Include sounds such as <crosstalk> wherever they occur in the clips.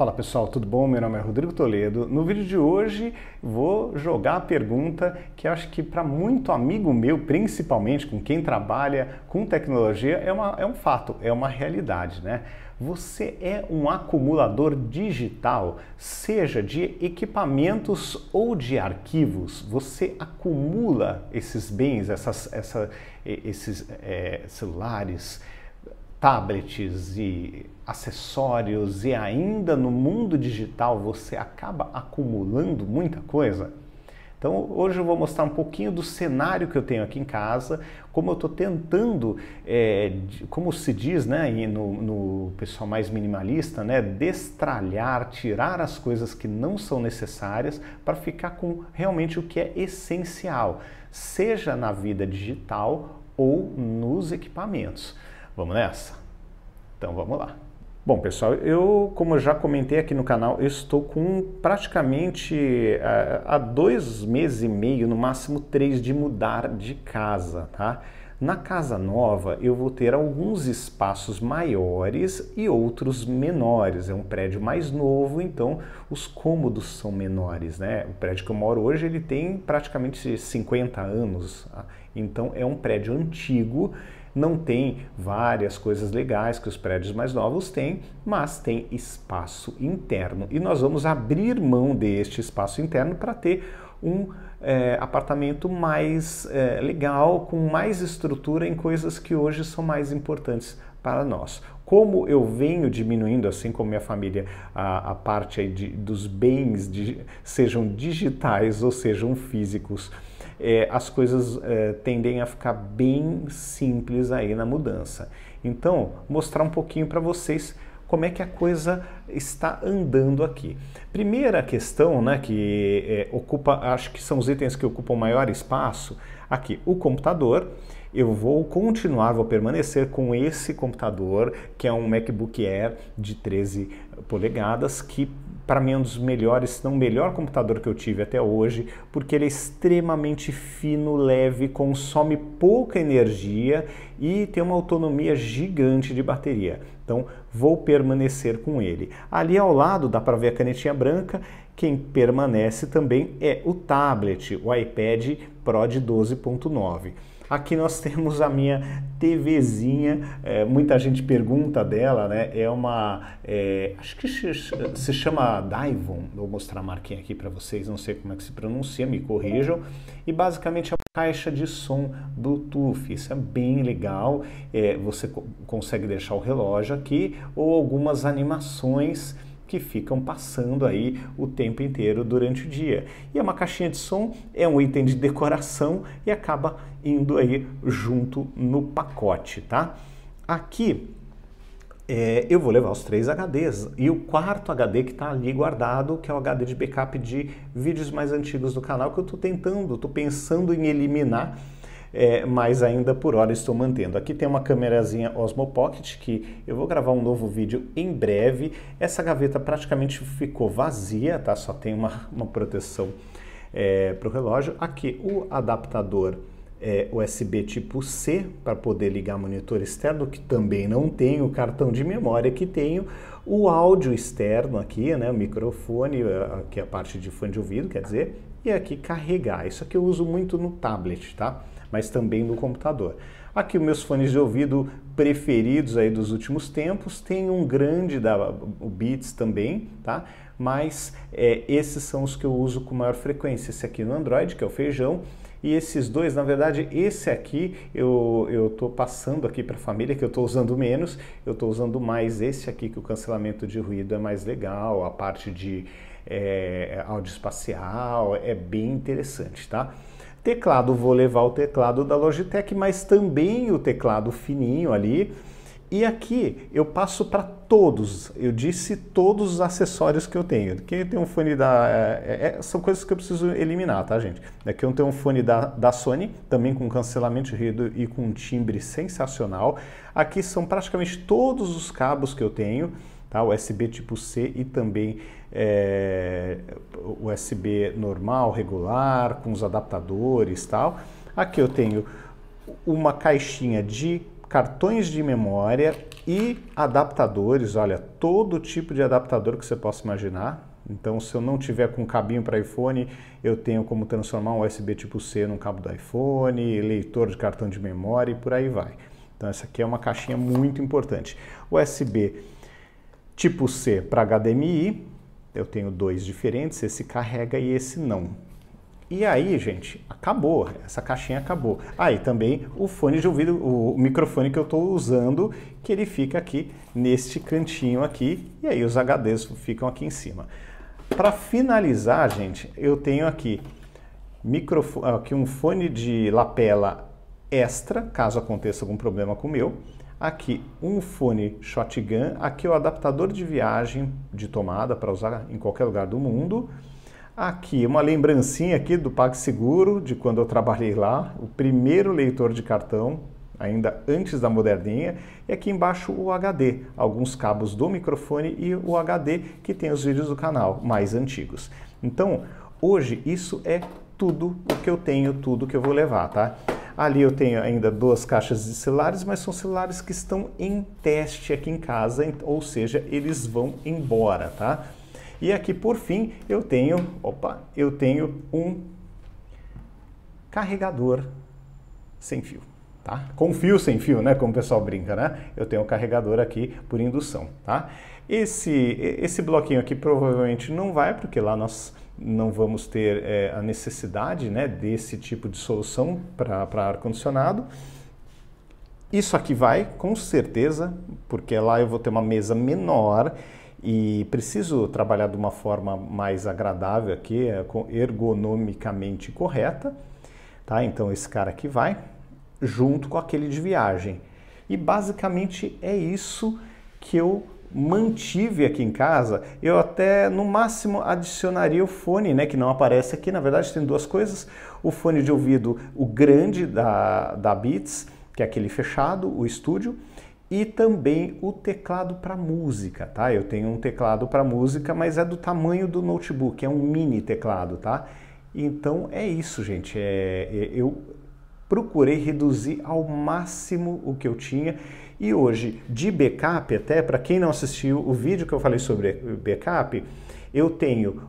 Fala pessoal, tudo bom? Meu nome é Rodrigo Toledo. No vídeo de hoje vou jogar a pergunta que acho que para muito amigo meu, principalmente com quem trabalha com tecnologia, é, uma, é um fato, é uma realidade, né? Você é um acumulador digital, seja de equipamentos ou de arquivos. Você acumula esses bens, essas, essa, esses é, celulares, tablets e acessórios e ainda no mundo digital você acaba acumulando muita coisa? Então hoje eu vou mostrar um pouquinho do cenário que eu tenho aqui em casa, como eu estou tentando, é, como se diz né, no, no pessoal mais minimalista, né, destralhar, tirar as coisas que não são necessárias para ficar com realmente o que é essencial, seja na vida digital ou nos equipamentos. Vamos nessa? Então vamos lá. Bom, pessoal, eu, como eu já comentei aqui no canal, eu estou com praticamente eh, há dois meses e meio, no máximo três, de mudar de casa, tá? Na casa nova, eu vou ter alguns espaços maiores e outros menores. É um prédio mais novo, então os cômodos são menores, né? O prédio que eu moro hoje, ele tem praticamente 50 anos, tá? então é um prédio antigo não tem várias coisas legais que os prédios mais novos têm, mas tem espaço interno. E nós vamos abrir mão deste espaço interno para ter um é, apartamento mais é, legal, com mais estrutura em coisas que hoje são mais importantes para nós. Como eu venho diminuindo, assim como minha família, a, a parte de, dos bens, de, sejam digitais ou sejam físicos, é, as coisas é, tendem a ficar bem simples aí na mudança. Então, mostrar um pouquinho para vocês como é que a coisa está andando aqui. Primeira questão, né, que é, ocupa, acho que são os itens que ocupam maior espaço aqui, o computador. Eu vou continuar, vou permanecer com esse computador, que é um MacBook Air de 13 polegadas, que para mim é um dos melhores, se não o melhor computador que eu tive até hoje, porque ele é extremamente fino, leve, consome pouca energia e tem uma autonomia gigante de bateria. Então, vou permanecer com ele. Ali ao lado dá para ver a canetinha branca. Quem permanece também é o tablet, o iPad Pro de 12.9. Aqui nós temos a minha TVzinha, é, muita gente pergunta dela, né? É uma. É, acho que se chama Daivon, vou mostrar a marquinha aqui para vocês, não sei como é que se pronuncia, me corrijam. E basicamente é uma caixa de som Bluetooth, isso é bem legal. É, você consegue deixar o relógio aqui ou algumas animações que ficam passando aí o tempo inteiro durante o dia. E é uma caixinha de som, é um item de decoração e acaba indo aí junto no pacote, tá? Aqui é, eu vou levar os três HDs e o quarto HD que está ali guardado, que é o HD de backup de vídeos mais antigos do canal, que eu estou tentando, estou pensando em eliminar é, mas ainda por hora estou mantendo. Aqui tem uma câmerazinha Osmo Pocket que eu vou gravar um novo vídeo em breve. Essa gaveta praticamente ficou vazia, tá? Só tem uma, uma proteção é, para o relógio. Aqui o adaptador é, USB tipo C para poder ligar monitor externo, que também não tenho, o cartão de memória que tenho, o áudio externo aqui, né, o microfone, que é a parte de fone de ouvido, quer dizer, e aqui carregar. Isso aqui eu uso muito no tablet, tá? mas também no computador. Aqui os meus fones de ouvido preferidos aí dos últimos tempos, tem um grande da Beats também, tá? Mas é, esses são os que eu uso com maior frequência. Esse aqui no Android, que é o feijão, e esses dois, na verdade, esse aqui eu eu tô passando aqui para a família que eu estou usando menos, eu estou usando mais esse aqui que o cancelamento de ruído é mais legal, a parte de é, áudio espacial é bem interessante, tá? Teclado, vou levar o teclado da Logitech, mas também o teclado fininho ali. E aqui eu passo para todos, eu disse todos os acessórios que eu tenho. Aqui eu tenho um fone da. É, é, é, são coisas que eu preciso eliminar, tá, gente? Aqui é eu tenho um fone da, da Sony, também com cancelamento de ruído e com um timbre sensacional. Aqui são praticamente todos os cabos que eu tenho tá? USB tipo C e também é, USB normal, regular, com os adaptadores tal. Aqui eu tenho uma caixinha de cartões de memória e adaptadores, olha, todo tipo de adaptador que você possa imaginar. Então, se eu não tiver com cabinho para iPhone, eu tenho como transformar um USB tipo C num cabo do iPhone, leitor de cartão de memória e por aí vai. Então, essa aqui é uma caixinha muito importante. USB Tipo C para HDMI, eu tenho dois diferentes, esse carrega e esse não. E aí, gente, acabou, essa caixinha acabou. Aí ah, também o fone de ouvido, o microfone que eu estou usando, que ele fica aqui neste cantinho aqui, e aí os HDs ficam aqui em cima. Para finalizar, gente, eu tenho aqui, microfone, aqui um fone de lapela extra, caso aconteça algum problema com o meu, Aqui um fone shotgun, aqui é o adaptador de viagem de tomada para usar em qualquer lugar do mundo. Aqui uma lembrancinha aqui do PagSeguro de quando eu trabalhei lá, o primeiro leitor de cartão, ainda antes da moderninha, e aqui embaixo o HD, alguns cabos do microfone e o HD que tem os vídeos do canal mais antigos. Então, hoje isso é tudo o que eu tenho, tudo que eu vou levar, tá? Ali eu tenho ainda duas caixas de celulares, mas são celulares que estão em teste aqui em casa, ou seja, eles vão embora, tá? E aqui por fim eu tenho, opa, eu tenho um carregador sem fio. Tá? Com fio, sem fio, né? Como o pessoal brinca, né? Eu tenho um carregador aqui por indução, tá? Esse, esse bloquinho aqui provavelmente não vai, porque lá nós não vamos ter é, a necessidade né, desse tipo de solução para ar-condicionado. Isso aqui vai, com certeza, porque lá eu vou ter uma mesa menor e preciso trabalhar de uma forma mais agradável aqui, é, ergonomicamente correta. Tá? Então esse cara aqui vai, junto com aquele de viagem. E basicamente é isso que eu mantive aqui em casa, eu até no máximo adicionaria o fone, né, que não aparece aqui. Na verdade, tem duas coisas: o fone de ouvido, o grande da, da Beats, que é aquele fechado, o estúdio, e também o teclado para música, tá? Eu tenho um teclado para música, mas é do tamanho do notebook, é um mini teclado, tá? Então é isso, gente. É, é eu procurei reduzir ao máximo o que eu tinha e hoje, de backup até, para quem não assistiu o vídeo que eu falei sobre backup, eu tenho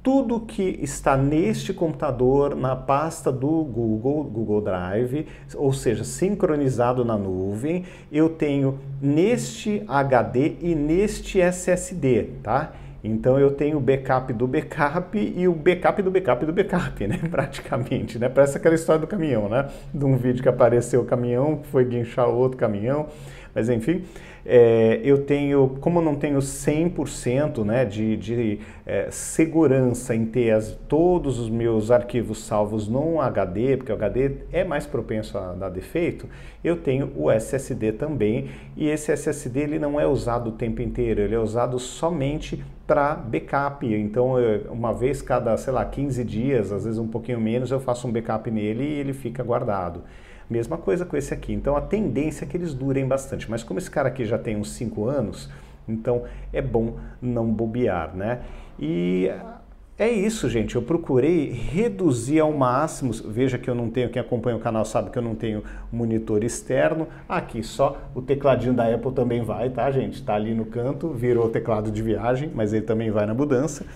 tudo que está neste computador na pasta do Google, Google Drive, ou seja, sincronizado na nuvem, eu tenho neste HD e neste SSD, tá? Então eu tenho o backup do backup e o backup do backup do backup, <laughs> né? Praticamente, né? Parece aquela história do caminhão, né? De um vídeo que apareceu o caminhão, foi guinchar outro caminhão, mas enfim. É, eu tenho, como eu não tenho 100% né, de, de é, segurança em ter as, todos os meus arquivos salvos num HD, porque o HD é mais propenso a dar defeito, eu tenho o SSD também, e esse SSD ele não é usado o tempo inteiro, ele é usado somente para backup. Então, uma vez cada, sei lá, 15 dias, às vezes um pouquinho menos, eu faço um backup nele e ele fica guardado. Mesma coisa com esse aqui. Então, a tendência é que eles durem bastante. Mas como esse cara aqui já tem uns 5 anos, então é bom não bobear, né? E é isso, gente. Eu procurei reduzir ao máximo. Veja que eu não tenho, quem acompanha o canal sabe que eu não tenho monitor externo. Aqui só o tecladinho da Apple também vai, tá, gente? Tá ali no canto, virou teclado de viagem, mas ele também vai na mudança.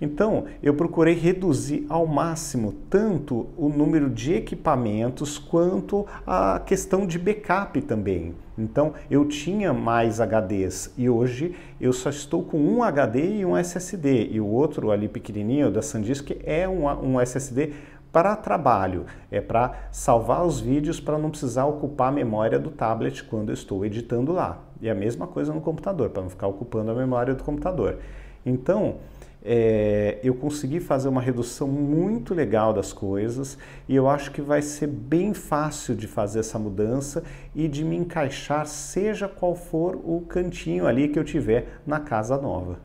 Então, eu procurei reduzir ao máximo tanto o número de equipamentos quanto a questão de backup também. Então, eu tinha mais HDs e hoje eu só estou com um HD e um SSD. E o outro ali pequenininho da SanDisk é um, um SSD para trabalho, é para salvar os vídeos para não precisar ocupar a memória do tablet quando eu estou editando lá. E a mesma coisa no computador, para não ficar ocupando a memória do computador. Então, é, eu consegui fazer uma redução muito legal das coisas e eu acho que vai ser bem fácil de fazer essa mudança e de me encaixar, seja qual for o cantinho ali que eu tiver na casa nova.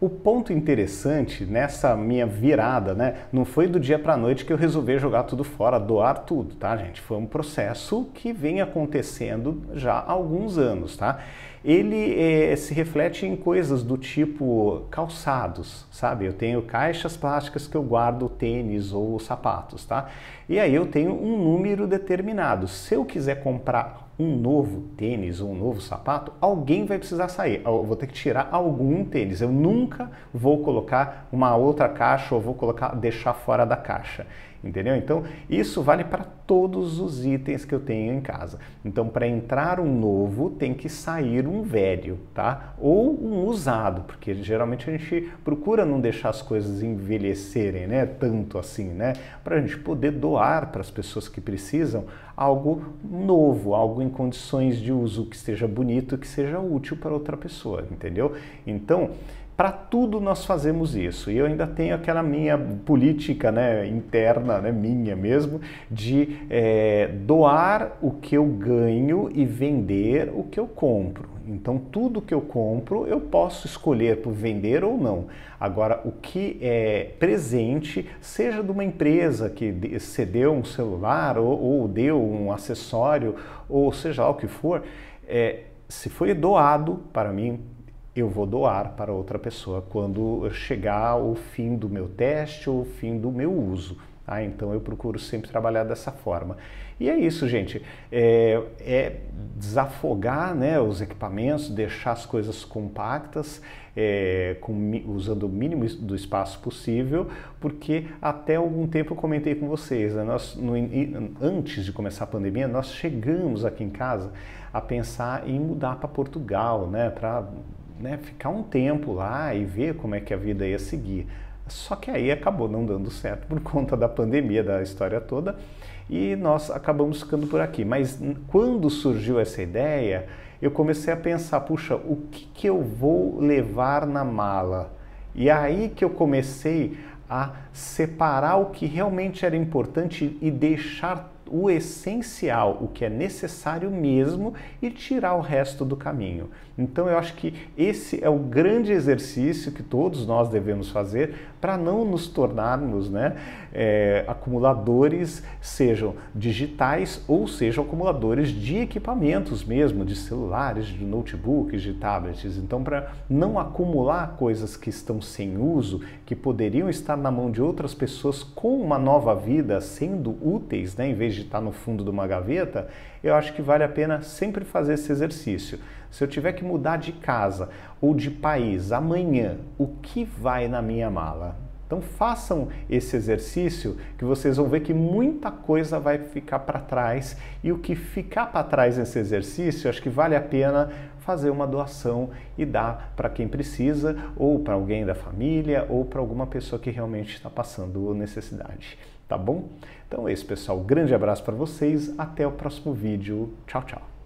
O ponto interessante nessa minha virada, né, não foi do dia para a noite que eu resolvi jogar tudo fora, doar tudo, tá, gente? Foi um processo que vem acontecendo já há alguns anos, tá? Ele eh, se reflete em coisas do tipo calçados, sabe? Eu tenho caixas plásticas que eu guardo tênis ou sapatos, tá? E aí eu tenho um número determinado. Se eu quiser comprar um novo tênis ou um novo sapato, alguém vai precisar sair. Eu vou ter que tirar algum tênis. Eu nunca vou colocar uma outra caixa ou vou colocar deixar fora da caixa entendeu? Então, isso vale para todos os itens que eu tenho em casa. Então, para entrar um novo, tem que sair um velho, tá? Ou um usado, porque geralmente a gente procura não deixar as coisas envelhecerem, né? Tanto assim, né? Para a gente poder doar para as pessoas que precisam algo novo, algo em condições de uso que seja bonito, que seja útil para outra pessoa, entendeu? Então, para tudo nós fazemos isso. E eu ainda tenho aquela minha política né, interna, né, minha mesmo, de é, doar o que eu ganho e vender o que eu compro. Então, tudo que eu compro eu posso escolher por vender ou não. Agora, o que é presente, seja de uma empresa que cedeu um celular ou, ou deu um acessório, ou seja lá o que for, é, se foi doado para mim eu vou doar para outra pessoa quando chegar o fim do meu teste ou o fim do meu uso. Ah, então eu procuro sempre trabalhar dessa forma. E é isso, gente. É, é desafogar né, os equipamentos, deixar as coisas compactas, é, com, usando o mínimo do espaço possível, porque até algum tempo eu comentei com vocês, né, nós, no, antes de começar a pandemia, nós chegamos aqui em casa a pensar em mudar para Portugal, né, para né, ficar um tempo lá e ver como é que a vida ia seguir. Só que aí acabou não dando certo por <laughs> conta da pandemia, da história toda, e nós acabamos ficando por aqui. Mas quando surgiu essa ideia, eu comecei a pensar: puxa, o que, que eu vou levar na mala? E aí que eu comecei a separar o que realmente era importante e deixar o essencial, o que é necessário mesmo e tirar o resto do caminho. Então eu acho que esse é o grande exercício que todos nós devemos fazer para não nos tornarmos né, é, acumuladores, sejam digitais ou sejam acumuladores de equipamentos mesmo, de celulares, de notebooks, de tablets. Então, para não acumular coisas que estão sem uso, que poderiam estar na mão de outras pessoas com uma nova vida, sendo úteis, né, em vez de de estar no fundo de uma gaveta, eu acho que vale a pena sempre fazer esse exercício. Se eu tiver que mudar de casa ou de país amanhã, o que vai na minha mala? Então façam esse exercício que vocês vão ver que muita coisa vai ficar para trás e o que ficar para trás nesse exercício, acho que vale a pena fazer uma doação e dar para quem precisa, ou para alguém da família, ou para alguma pessoa que realmente está passando necessidade tá bom? Então é isso, pessoal. Grande abraço para vocês. Até o próximo vídeo. Tchau, tchau.